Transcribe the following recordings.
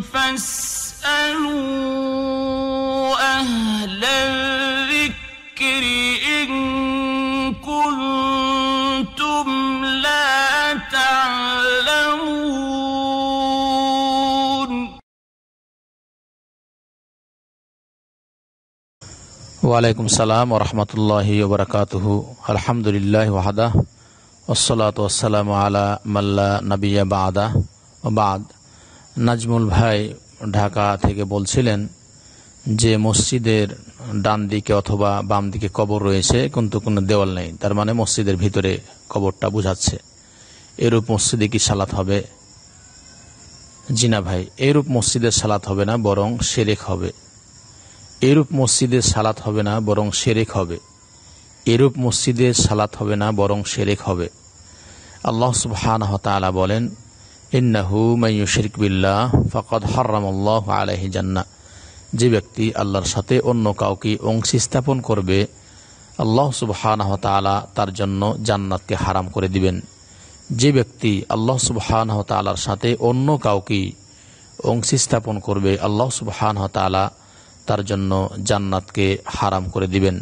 فاسألوا أهل الذكر إن كنتم لا تعلمون وعليكم السلام ورحمة الله وبركاته الحمد لله وحده والصلاة والسلام على من لا نبي بعده وبعد নাজমুল ভাই ঢাকা থেকে বলছিলেন যে মসজিদের ডান দিকে অথবা বাম দিকে কবর রয়েছে কিন্তু কোনো দেওয়াল নেই তার মানে মসজিদের ভিতরে কবরটা বোঝাচ্ছে এরূপ মসজিদে কি সালাত হবে জিনা ভাই এরূপ মসজিদের সালাত হবে না বরং শেরেক হবে এরূপ মসজিদের সালাত হবে না বরং শেরেক হবে এরূপ মসজিদের সালাত হবে না বরং শেরেক হবে আল্লাহ সুবহান হতালা বলেন ইন্নাহু মাইয়ু শিরিক বিল্লাহ ফকদ হর্রামুল্লাহ আলহি জান্না যে ব্যক্তি আল্লাহর সাথে অন্য কাউকে অংশী স্থাপন করবে আল্লাহ সুবহানাহ তালা তার জন্য জান্নাতকে হারাম করে দিবেন যে ব্যক্তি আল্লাহ সুবহানাহ তালার সাথে অন্য কাউকে অংশী স্থাপন করবে আল্লাহ সুবহানাহ তালা তার জন্য জান্নাতকে হারাম করে দিবেন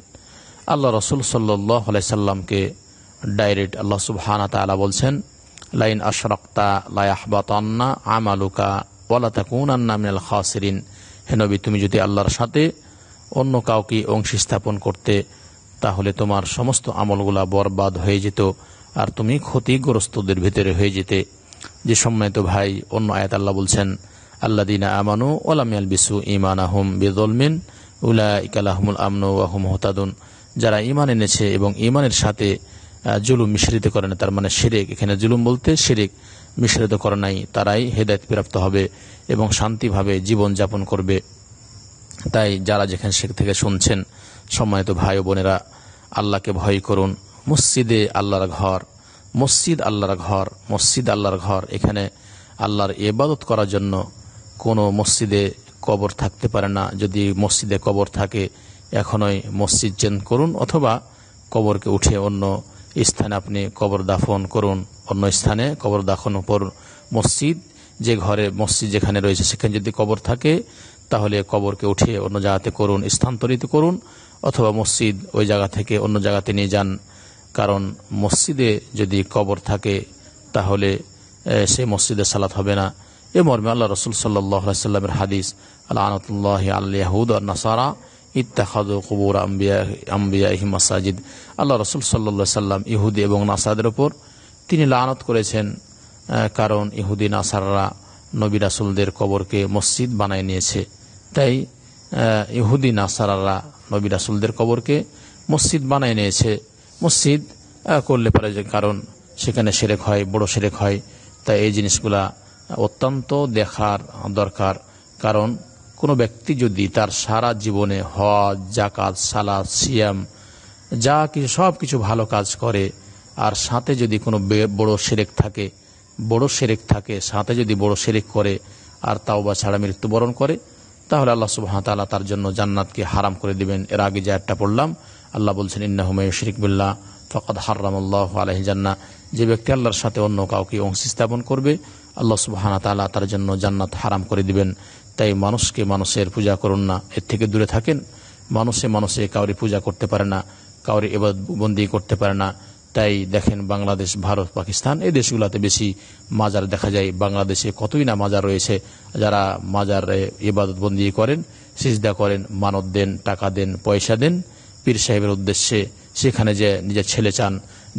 আল্লাহ রসুল সাল্লাহ আলাইসাল্লামকে ডাইরেক্ট আল্লাহ সুবহানা তালা বলছেন লাইন আশরক্তা লায়াহবাতন্না আমালুকা ওয়ালা তাকুনান্না মিনাল খাসিরিন হে নবী তুমি যদি আল্লাহর সাথে অন্য কাউকে অংশ স্থাপন করতে তাহলে তোমার সমস্ত আমলগুলা বরবাদ হয়ে যেত আর তুমি ক্ষতিগ্রস্তদের ভিতরে হয়ে যেতে যে সম্মানিত ভাই অন্য আয়াত আল্লাহ বলছেন আল্লা দিনা আমানু ওলাম বিসু ইমান আহম বেদলমিন উলা ইকাল আহমুল আমনু আহম হতাদুন যারা ইমান এনেছে এবং ইমানের সাথে জুলুম মিশ্রিত করে না তার মানে শিরিক এখানে জুলুম বলতে শিরিক মিশ্রিত করে নাই তারাই হেদায়ত প্রাপ্ত হবে এবং শান্তিভাবে জীবন যাপন করবে তাই যারা যেখানে সে থেকে শুনছেন সম্মানিত ভাই বোনেরা আল্লাহকে ভয় করুন মসজিদে আল্লাহর ঘর মসজিদ আল্লাহর ঘর মসজিদ আল্লাহর ঘর এখানে আল্লাহর এবাদত করার জন্য কোনো মসজিদে কবর থাকতে পারে না যদি মসজিদে কবর থাকে এখনই মসজিদ চেন করুন অথবা কবরকে উঠে অন্য স্থানে আপনি কবর দাফন করুন অন্য স্থানে কবর দাফন উপর মসজিদ যে ঘরে মসজিদ যেখানে রয়েছে সেখানে যদি কবর থাকে তাহলে কবরকে উঠিয়ে অন্য জায়গাতে করুন স্থানান্তরিত করুন অথবা মসজিদ ওই জায়গা থেকে অন্য জায়গাতে নিয়ে যান কারণ মসজিদে যদি কবর থাকে তাহলে সেই মসজিদে সালাত হবে না এ মর্মে আল্লাহ রসুল সাল্লাহ সাল্লামের হাদিস আল্লাহ আনতুল্লাহ আল্লাহুদ আর নাসারা ইত্তাখাদু কবুর আম্বিয়া আম্বিয়া মাসাজিদ আল্লাহ রসুল সাল্লা সাল্লাম ইহুদি এবং নাসাদের ওপর তিনি লানত করেছেন কারণ ইহুদি নাসাররা নবী রাসুলদের কবরকে মসজিদ বানায় নিয়েছে তাই ইহুদি নাসারারা নবী রাসুলদের কবরকে মসজিদ বানায় নিয়েছে মসজিদ করলে পারে কারণ সেখানে সেরেক হয় বড় সেরেক হয় তাই এই জিনিসগুলা অত্যন্ত দেখার দরকার কারণ কোনো ব্যক্তি যদি তার সারা জীবনে হজ জাকাত সালাদ সিয়াম যা কিছু সব কিছু ভালো কাজ করে আর সাথে যদি কোনো বড় সেরেক থাকে বড় সেরেক থাকে সাথে যদি বড় সেরেক করে আর তাও বা ছাড়া মৃত্যুবরণ করে তাহলে আল্লাহ সুবাহতালা তার জন্য জান্নাতকে হারাম করে দিবেন এর আগে যে একটা পড়লাম আল্লাহ বলছেন ইন্নাহুমে শিরিকবিল্লা ফকত হারাম আল্লাহ আলহি জান্না যে ব্যক্তি আল্লাহর সাথে অন্য কাউকে অংশ স্থাপন করবে আল্লাহ সুবাহানা তালা তার জন্য জান্নাত হারাম করে দিবেন তাই মানুষকে মানুষের পূজা করুন না এর থেকে দূরে থাকেন মানুষে মানুষে কাউরে পূজা করতে পারে না কাউরে এবার বন্দি করতে পারে না তাই দেখেন বাংলাদেশ ভারত পাকিস্তান এই দেশগুলোতে বেশি মাজার দেখা যায় বাংলাদেশে কতই না মাজার রয়েছে যারা মাজারে বন্দি করেন সিজদা করেন মানত দেন টাকা দেন পয়সা দেন পীর সাহেবের উদ্দেশ্যে সেখানে যে নিজের ছেলে চান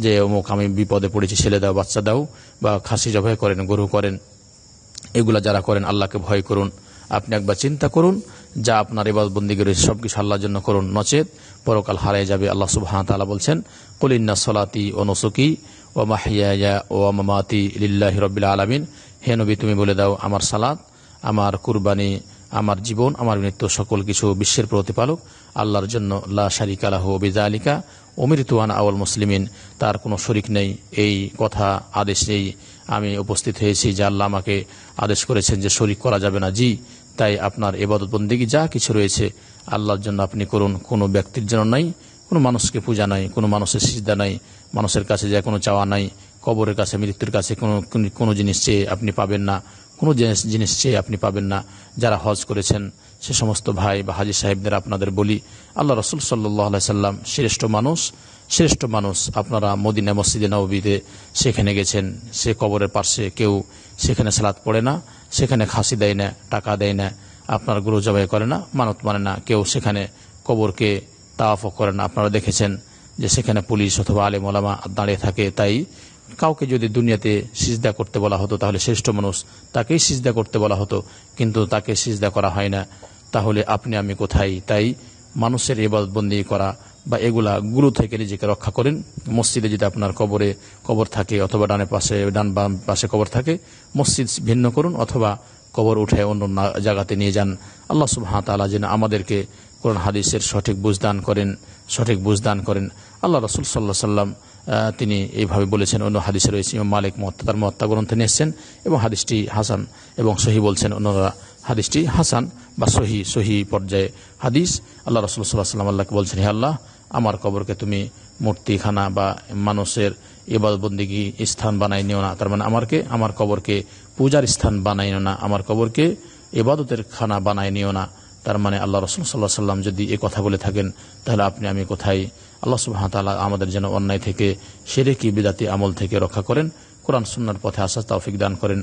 যে অমুক আমি বিপদে পড়েছি ছেলে দাও বাচ্চা দাও বা খাসি জবাই করেন গরু করেন এগুলা যারা করেন আল্লাহকে ভয় করুন আপনি একবার চিন্তা করুন যা আপনার এবার বন্দিগি সবকিছু আল্লাহর জন্য করুন নচেত পরকাল হারায় যাবে আল্লাহ সুবাহ তালা বলছেন কলিন্না সলাতি নসুকি ও মাহিয়া ও মামাতি লিল্লাহ রবিল আলমিন হে নবী তুমি বলে দাও আমার সালাত আমার কুরবানি আমার জীবন আমার মৃত্যু সকল কিছু বিশ্বের প্রতিপালক আল্লাহর জন্য লা শারিক আলাহ বিজা আলিকা অমৃতুয়ান আউল মুসলিমিন তার কোনো শরিক নেই এই কথা আদেশ নেই আমি উপস্থিত হয়েছি যা আল্লাহ আমাকে আদেশ করেছেন যে শরিক করা যাবে না জি তাই আপনার এবাদত বন্দিগি যা কিছু রয়েছে আল্লাহর জন্য আপনি করুন কোনো ব্যক্তির জন্য নাই কোনো মানুষকে পূজা নাই কোনো মানুষের সিদ্ধা নাই মানুষের কাছে যা কোনো চাওয়া নাই কবরের কাছে মৃত্যুর কাছে কোনো কোনো জিনিস চেয়ে আপনি পাবেন না কোনো জিনিস জিনিস চেয়ে আপনি পাবেন না যারা হজ করেছেন সে সমস্ত ভাই বা হাজি সাহেবদের আপনাদের বলি আল্লাহ রসুল সাল্লাই সাল্লাম শ্রেষ্ঠ মানুষ শ্রেষ্ঠ মানুষ আপনারা মদিনা মসজিদে নবীতে সেখানে গেছেন সে কবরের পাশে কেউ সেখানে সালাত পড়ে না সেখানে খাসি দেয় না টাকা দেয় না আপনার গরু জবাই করে না মানত মানে না কেউ সেখানে কবরকে তাওয়াফ করে না আপনারা দেখেছেন যে সেখানে পুলিশ অথবা আলে মোলামা দাঁড়িয়ে থাকে তাই কাউকে যদি দুনিয়াতে সিজদা করতে বলা হতো তাহলে শ্রেষ্ঠ মানুষ তাকেই সিজদা করতে বলা হতো কিন্তু তাকে সিজদা করা হয় না তাহলে আপনি আমি কোথায় তাই মানুষের এবাদবন্দি করা বা এগুলা গুরু থেকে নিজেকে রক্ষা করেন মসজিদে যদি আপনার কবরে কবর থাকে অথবা ডানে পাশে ডান বাম পাশে কবর থাকে মসজিদ ভিন্ন করুন অথবা কবর উঠে অন্য জায়গাতে নিয়ে যান আল্লাহ সুবাহ তালা যেন আমাদেরকে কোরআন হাদিসের সঠিক বুঝদান করেন সঠিক বুঝদান করেন আল্লাহ রসুল সাল্লাহ সাল্লাম তিনি এইভাবে বলেছেন অন্য হাদিসে রয়েছে মালিক মহত্তা তার মহত্তা গ্রন্থে নিয়েছেন এবং হাদিসটি হাসান এবং সহি বলছেন অন্যরা হাদিসটি হাসান বা সহি সহি পর্যায়ে হাদিস আল্লাহ রসুল সাল্লাহ সাল্লাম আল্লাহকে বলছেন হে আল্লাহ আমার কবরকে তুমি মূর্তিখানা বা মানুষের এবাদবন্দিগি স্থান বানাই নিও না তার মানে আমারকে আমার কবরকে পূজার স্থান বানাই নিও না আমার কবরকে এবাদতের খানা বানাই নিও না তার মানে আল্লাহ রসুল সাল্লাহ সাল্লাম যদি এ কথা বলে থাকেন তাহলে আপনি আমি কোথায় আল্লাহ সুবাহতালা আমাদের যেন অন্যায় থেকে সেরে কি বিদাতি আমল থেকে রক্ষা করেন কোরআন সুন্নার পথে আসা তৌফিক দান করেন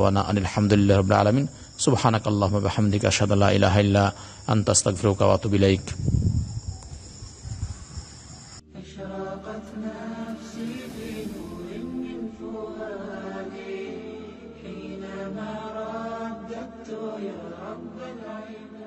ওয়ানা আনিল হামদুলিল্লাহ রব আলমিন سبحانك اللهم وبحمدك أشهد لا إله إلا أنت أستغفرك وأتوب إليك يا رب